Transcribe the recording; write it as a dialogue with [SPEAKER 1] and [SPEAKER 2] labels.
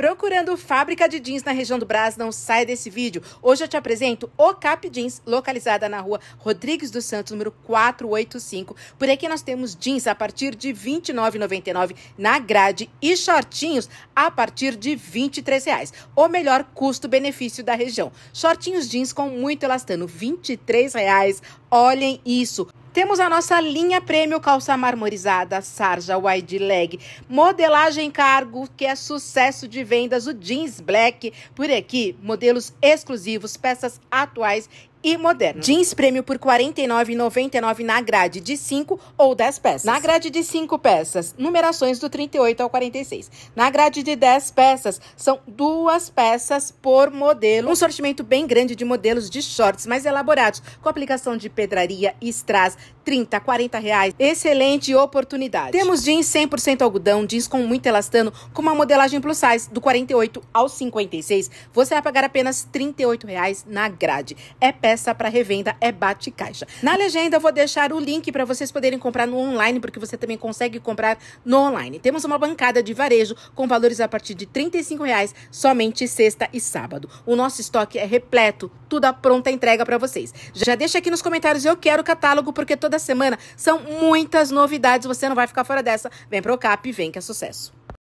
[SPEAKER 1] Procurando fábrica de jeans na região do Brás, não sai desse vídeo. Hoje eu te apresento o Cap Jeans, localizada na rua Rodrigues dos Santos, número 485. Por aqui nós temos jeans a partir de R$ 29,99 na grade e shortinhos a partir de R$ 23, reais, o melhor custo-benefício da região. Shortinhos jeans com muito elastano, R$ 23. Reais. Olhem isso! Temos a nossa linha prêmio calça marmorizada, sarja wide leg, modelagem cargo, que é sucesso de vendas, o jeans black. Por aqui, modelos exclusivos, peças atuais e moderno. Jeans prêmio por R$ 49,99 na grade de 5 ou 10 peças. Na grade de 5 peças, numerações do 38 ao 46. Na grade de 10 peças, são duas peças por modelo. Um sortimento bem grande de modelos de shorts mais elaborados, com aplicação de pedraria e strass, 30, 40 reais. Excelente oportunidade. Temos jeans 100% algodão, jeans com muito elastano, com uma modelagem plus size do 48 ao 56. Você vai pagar apenas 38 reais na grade. É peça para revenda, é bate caixa. Na legenda eu vou deixar o link para vocês poderem comprar no online, porque você também consegue comprar no online. Temos uma bancada de varejo com valores a partir de 35 reais somente sexta e sábado. O nosso estoque é repleto, tudo à pronta entrega para vocês. Já deixa aqui nos comentários eu quero o catálogo porque toda semana. São muitas novidades, você não vai ficar fora dessa. Vem pro CAP, vem que é sucesso.